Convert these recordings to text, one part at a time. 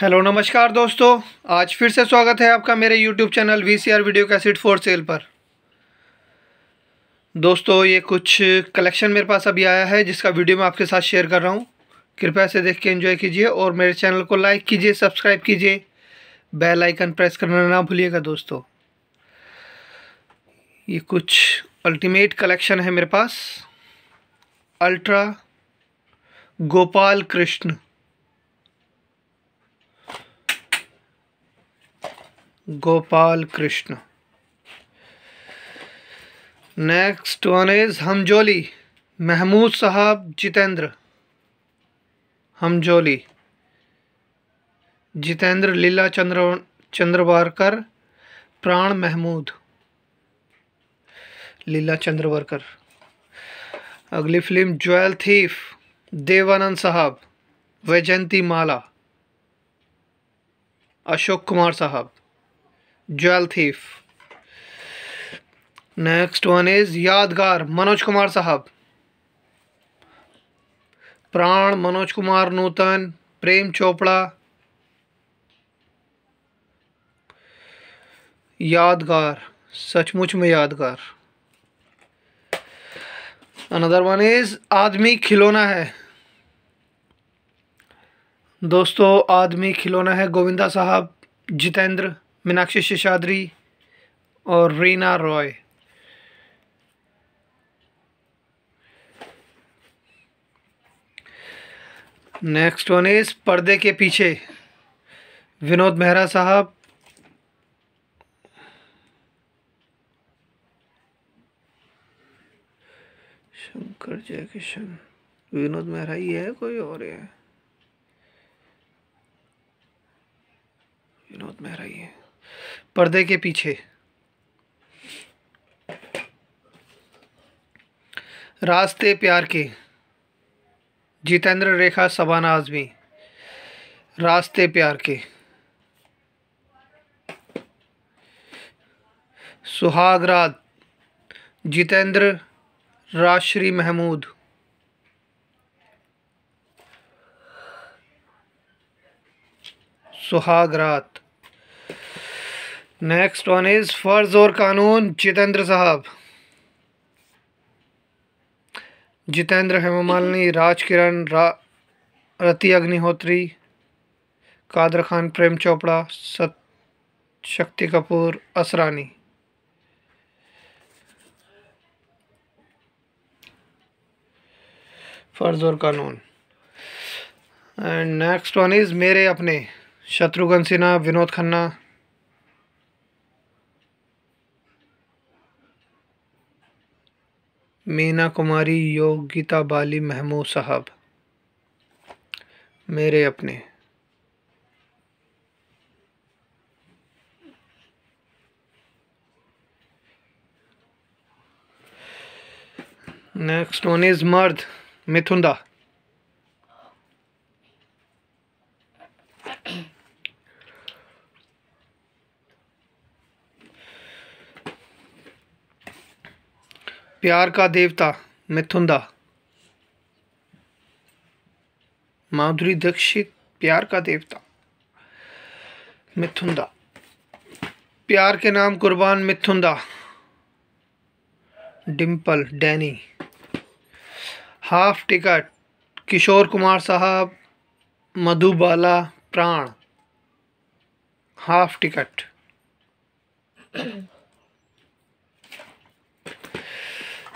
hello नमस्कार दोस्तों आज फिर से स्वागत है आपका मेरे YouTube channel V C R video cassette for sale पर दोस्तों ये कुछ कलेक्शन मेरे पास अभी आया है जिसका वीडियो मैं आपके साथ शेयर कर रहा हूँ कृपया से देख के एंजॉय कीजिए और मेरे चैनल को लाइक कीजिए सब्सक्राइब कीजिए बेल आइकन प्रेस करना ना भूलिएगा दोस्तों ये कुछ अल्टीमेट कलेक्शन है मेरे पास ultra Gopal Krishna Gopal Krishna next one is Hamjoli Mehmood साहब जितेंद्र हमजोली जितेंद्र लीला चंद्र चंद्रवारकर प्राण महमूद लीला चंद्रवारकर अगली फिल्म ज्वेल थीफ देवानंद साहब वैजयंती माला अशोक कुमार साहब jewel thief next one is Yaadgaar Manoj Kumar साहब प्राण मनोज कुमार नूतन प्रेम चोपड़ा यादगार सचमुच में यादगार अनदर वन इज आदमी खिलौना है दोस्तों आदमी खिलौना है गोविंदा साहब जितेंद्र मीनाक्षी शेषाद्री और Reena Roy next one is Parde ke पीछे विनोद मेहरा साहब शंकर जयकिशन विनोद मेहरा ही है कोई और है विनोद मेहरा ही है पर्दे के पीछे रास्ते प्यार के जितेंद्र रेखा सबाना आजमी रास्ते प्यार के सुहागरात जितेंद्र राश्री महमूद सुहागरात नेक्स्ट वन इज़ फ़र्ज़ और कानून जितेंद्र साहब जितेंद्र हेमामालिनी राज किरण रति अग्निहोत्री कादर खान प्रेम चोपड़ा सत शक्ति कपूर असरानी फ़र्ज़ और कानून एंड नेक्स्ट वन इज़ मेरे अपने शत्रुघ्न सिन्हा विनोद खन्ना मीना कुमारी योगिता बाली महमूद साहब मेरे अपने नेक्स्ट वन इज मर्द मिथुंदा प्यार का देवता दा माधुरी दीक्षित प्यार का देवता दा प्यार के नाम कुर्बान दा डिम्पल डैनी हाफ टिकट किशोर कुमार साहब Madhubala Pran half ticket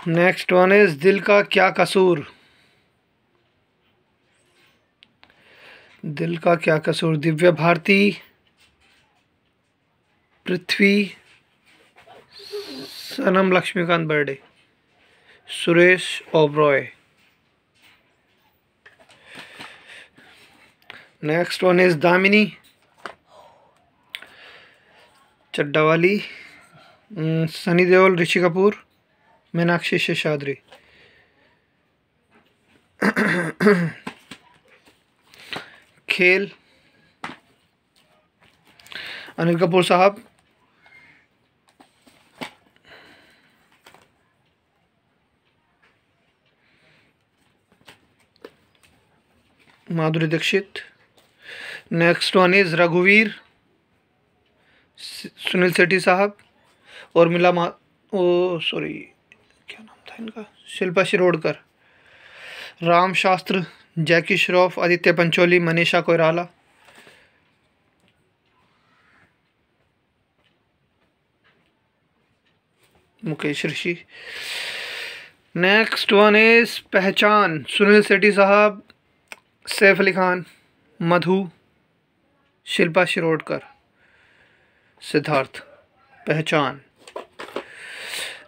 next one is Dil ka Kya Kasoor Dil ka Kya Kasoor Divya Bharti Prithvi Sanam Laxmikant Berde Suresh Oberoi next one is Damini चड्डावाली सनी देओल ऋषि कपूर मीनाक्षी शेषाद्री खेल अनिल कपूर साहब Madhuri Dixit next one is रघुवीर सुनील सेठी साहब और मिला मा ओ सॉरी था इनका Shilpa Shirodkar Ram Shastra Jackie Shroff Aditya Pancholi Manisha Koirala Mukesh Rishi next one is Pehchaan Sunil सेठी साहब सैफ अली खान मधु शिल्पा शिरोडकर सिद्धार्थ पहचान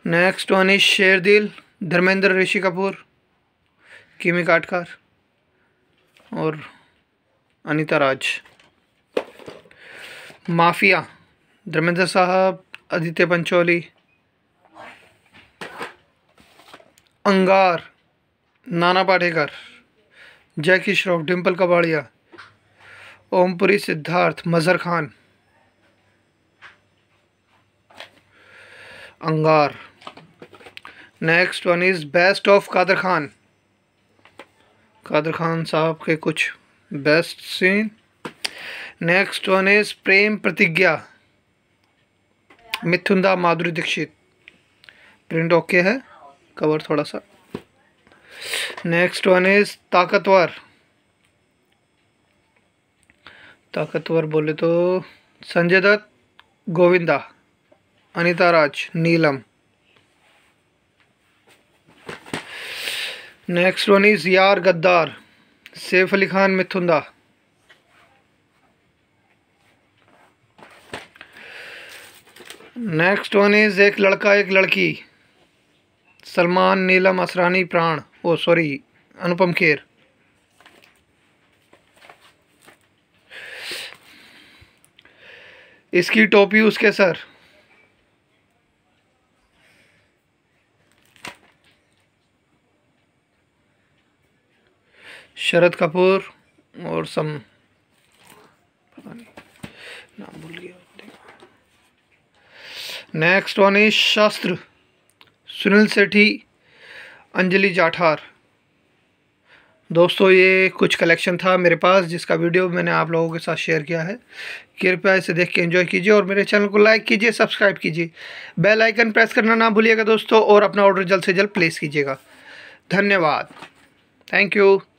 नेक्स्ट वन इज दिल धर्मेंद्र ऋषि कपूर किमी काटकार और अनिता राज माफिया धर्मेंद्र साहब आदित्य पंचोली अंगार नाना पाटेकर जैकी Shroff Dimple Kabadia Om Puri Siddharth Mazhar Khan Angaar next one is best of Kader Khan Kader Khan साहब के कुछ best scene next one is Prem Pratigya Mithun दा माधुरी दीक्षित प्रिंट ओके है कवर थोड़ा सा next one is Taqatwar Taqatwar बोले तो Sanjay Dutt Govinda Anita Raj Neelam next one is Yaar Gaddar Saif Ali Khan मिथुंदा नेक्स्ट वन इज़ एक लड़का एक लड़की सलमान नीलम असरानी प्राण ओ सॉरी अनुपम खेर इसकी टोपी उसके सर शरद कपूर और सम पता नहीं नाम भूल गया नेक्स्ट वन इज शास्त्र सुनील सेठी अंजलि जाठार दोस्तों ये कुछ कलेक्शन था मेरे पास जिसका वीडियो मैंने आप लोगों के साथ शेयर किया है कृपया इसे देख के एंजॉय कीजिए और मेरे चैनल को लाइक कीजिए सब्सक्राइब कीजिए बेल आइकन प्रेस करना ना भूलिएगा दोस्तों और अपना ऑर्डर जल्द से जल्द प्लेस कीजिएगा धन्यवाद थैंक यू